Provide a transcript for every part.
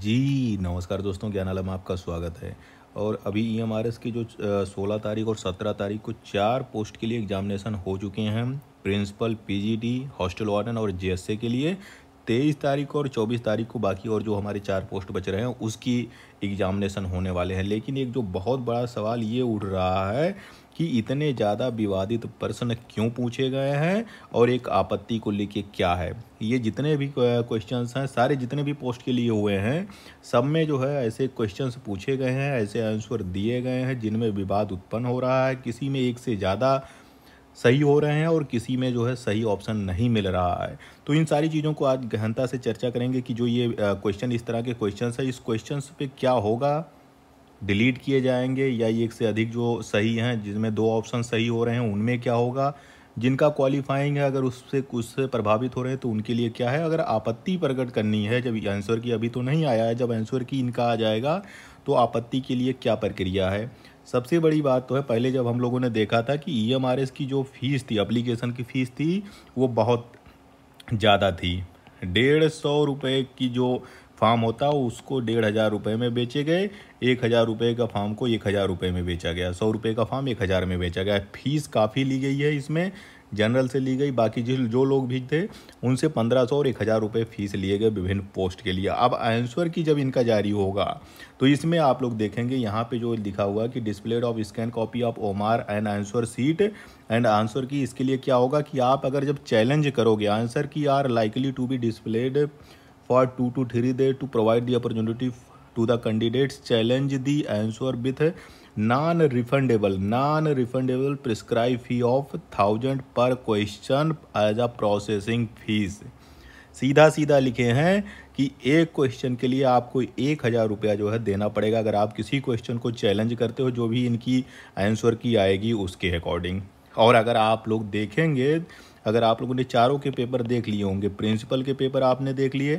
जी नमस्कार दोस्तों ज्ञान आलम आपका स्वागत है और अभी ई एम आर एस की जो सोलह तारीख और सत्रह तारीख को चार पोस्ट के लिए एग्जामिनेशन हो चुके हैं principal P G T hostel warden और जे एस ए के लिए तेईस तारीख और चौबीस तारीख को बाकी और जो हमारे चार पोस्ट बच रहे हैं उसकी एग्जामिनेशन होने वाले हैं लेकिन एक जो बहुत बड़ा सवाल ये उठ रहा है कि इतने ज़्यादा विवादित प्रश्न क्यों पूछे गए हैं और एक आपत्ति को लेके क्या है ये जितने भी क्वेश्चन हैं सारे जितने भी पोस्ट के लिए हुए हैं सब में जो है ऐसे क्वेश्चन पूछे गए हैं ऐसे आंसर दिए गए हैं जिनमें विवाद उत्पन्न हो रहा है किसी में एक से ज़्यादा सही हो रहे हैं और किसी में जो है सही ऑप्शन नहीं मिल रहा है तो इन सारी चीज़ों को आज गहनता से चर्चा करेंगे कि जो ये क्वेश्चन इस तरह के क्वेश्चन है इस क्वेश्चन पे क्या होगा डिलीट किए जाएंगे या एक से अधिक जो सही हैं जिसमें दो ऑप्शन सही हो रहे हैं उनमें क्या होगा जिनका क्वालिफाइंग है अगर उससे उससे प्रभावित हो रहे हैं तो उनके लिए क्या है अगर आपत्ति प्रकट करनी है जब आंसर की अभी तो नहीं आया है जब आंसर की इनका आ जाएगा तो आपत्ति के लिए क्या प्रक्रिया है सबसे बड़ी बात तो है पहले जब हम लोगों ने देखा था कि ई e की जो फ़ीस थी अप्लीकेशन की फ़ीस थी वो बहुत ज़्यादा थी डेढ़ सौ रुपये की जो फार्म होता उसको डेढ़ हज़ार रुपये में बेचे गए एक हज़ार रुपये का फार्म को एक हज़ार रुपये में बेचा गया सौ रुपये का फार्म एक हज़ार में बेचा गया फीस काफ़ी ली गई है इसमें जनरल से ली गई बाकी जिस जो लोग भी थे उनसे पंद्रह सौ और एक हज़ार रुपये फीस लिए गए विभिन्न पोस्ट के लिए अब आंसर की जब इनका जारी होगा तो इसमें आप लोग देखेंगे यहाँ पे जो लिखा हुआ कि displayed of scan copy of OMR and answer sheet and answer key इसके लिए क्या होगा कि आप अगर जब चैलेंज करोगे answer key are likely to be displayed for two two three day to provide the opportunity to the candidates challenge the answer with non refundable non refundable prescribe fee of thousand per question as a processing fees सीधा सीधा लिखे हैं कि एक question के लिए आपको एक हज़ार रुपया जो है देना पड़ेगा अगर आप किसी क्वेश्चन को चैलेंज करते हो जो भी इनकी आंसर की आएगी उसके अकॉर्डिंग और अगर आप लोग देखेंगे अगर आप लोगों ने चारों के पेपर देख लिए होंगे प्रिंसिपल के पेपर आपने देख लिए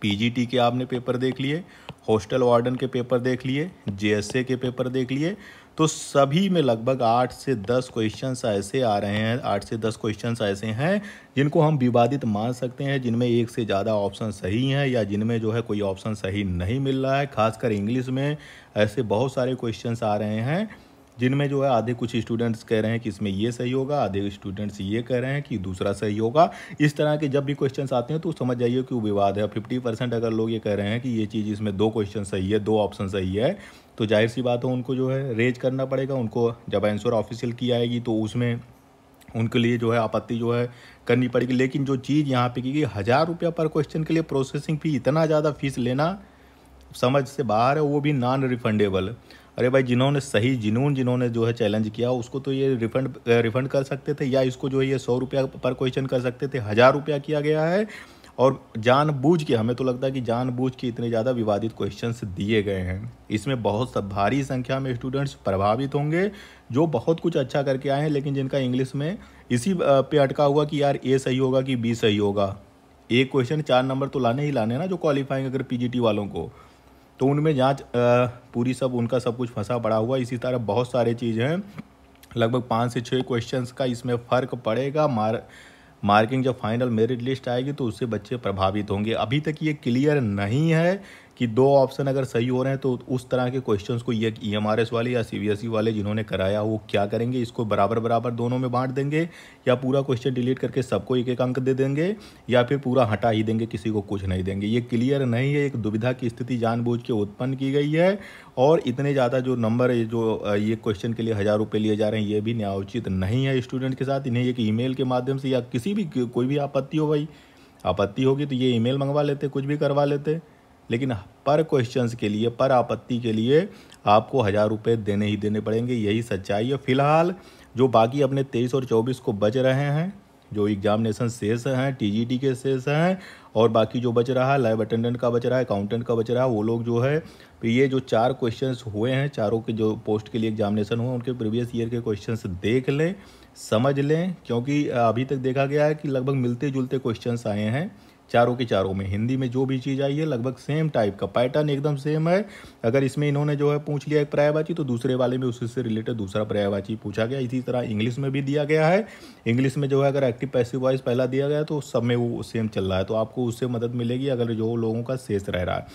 पीजीटी के आपने पेपर देख लिए हॉस्टल वार्डन के पेपर देख लिए जे के पेपर देख लिए तो सभी में लगभग आठ से दस क्वेश्चन ऐसे आ रहे हैं आठ से दस क्वेश्चन ऐसे हैं जिनको हम विवादित मान सकते हैं जिनमें एक से ज़्यादा ऑप्शन सही हैं या जिनमें जो है कोई ऑप्शन सही नहीं मिल रहा है खासकर इंग्लिश में ऐसे बहुत सारे क्वेश्चन आ रहे हैं जिनमें जो है आधे कुछ स्टूडेंट्स कह रहे हैं कि इसमें ये सही होगा आधे स्टूडेंट्स ये कह रहे हैं कि दूसरा सही होगा इस तरह के जब भी क्वेश्चन आते हैं तो समझ जाइए कि वो विवाद है फिफ्टी परसेंट अगर लोग ये कह रहे हैं कि ये चीज़ इसमें दो क्वेश्चन सही है दो ऑप्शन सही है तो जाहिर सी बात हो उनको जो है रेज करना पड़ेगा उनको जब आंसर ऑफिशियल की आएगी तो उसमें उनके लिए जो है आपत्ति जो है करनी पड़ेगी लेकिन जो चीज़ यहाँ पे की हज़ार रुपया पर क्वेश्चन के लिए प्रोसेसिंग फ़ी इतना ज़्यादा फीस लेना समझ से बाहर है वो भी नॉन रिफंडेबल अरे भाई जिन्होंने सही जिनून जिन्होंने जो है चैलेंज किया उसको तो ये रिफंड रिफंड कर सकते थे या इसको जो है ये सौ रुपया पर क्वेश्चन कर सकते थे हज़ार रुपया किया गया है और जानबूझ के हमें तो लगता है कि जानबूझ के इतने ज़्यादा विवादित क्वेश्चंस दिए गए हैं इसमें बहुत भारी संख्या में स्टूडेंट्स प्रभावित होंगे जो बहुत कुछ अच्छा करके आए हैं लेकिन जिनका इंग्लिश में इसी पे अटका हुआ कि यार ए सही होगा कि बी सही होगा एक क्वेश्चन चार नंबर तो लाने ही लाने ना जो क्वालिफाइंग अगर पीजीटी वालों को तो उनमें जांच पूरी सब उनका सब कुछ फंसा पड़ा हुआ इसी तरह बहुत सारे चीज़ हैं लगभग पाँच से छः क्वेश्चंस का इसमें फ़र्क पड़ेगा मार मार्किंग जब फाइनल मेरिट लिस्ट आएगी तो उससे बच्चे प्रभावित होंगे अभी तक ये क्लियर नहीं है कि दो ऑप्शन अगर सही हो रहे हैं तो उस तरह के क्वेश्चंस को ये ई एम आर एस वाले या सी बी एस ई वाले जिन्होंने कराया वो क्या करेंगे इसको बराबर बराबर दोनों में बांट देंगे या पूरा क्वेश्चन डिलीट करके सबको एक एक अंक दे देंगे या फिर पूरा हटा ही देंगे किसी को कुछ नहीं देंगे ये क्लियर नहीं है एक दुविधा की स्थिति जानबूझ के उत्पन्न की गई है और इतने ज़्यादा जो नंबर जो ये क्वेश्चन के लिए हज़ार रुपये लिए जा रहे हैं ये भी न्यायोचित नहीं है स्टूडेंट के साथ इन्हें एक ईमेल के माध्यम से या किसी भी कोई भी आपत्ति हो भाई आपत्ति होगी तो ये ईमेल मंगवा लेते कुछ भी करवा लेते लेकिन पर क्वेश्चंस के लिए पर आपत्ति के लिए आपको हज़ार रुपये देने ही देने पड़ेंगे यही सच्चाई है फिलहाल जो बाकी अपने तेईस और चौबीस को बच रहे हैं जो एग्जामिनेशन शेष हैं टीजीटी के शेष हैं और बाकी जो बच रहा है लाइव अटेंडेंट का बच रहा है अकाउंटेंट का बच रहा है वो लोग जो है ये जो चार क्वेश्चंस हुए हैं चारों के जो पोस्ट के लिए एग्जामिनेशन हुए उनके प्रीवियस ईयर के क्वेश्चंस देख लें समझ लें क्योंकि अभी तक देखा गया है कि लगभग मिलते जुलते क्वेश्चन आए हैं चारों के चारों में हिंदी में जो भी चीज़ आई है लगभग सेम टाइप का पैटर्न एकदम सेम है अगर इसमें इन्होंने जो है पूछ लिया एक पर्यायवाची तो दूसरे वाले में उससे रिलेटेड दूसरा पर्यायवाची पूछा गया इसी तरह इंग्लिश में भी दिया गया है इंग्लिश में जो है अगर एक्टिव पैसिव वॉइस पहला दिया गया तो सब में वो सेम चल रहा है तो आपको उससे मदद मिलेगी अगर जो लोगों का शेष रह रहा है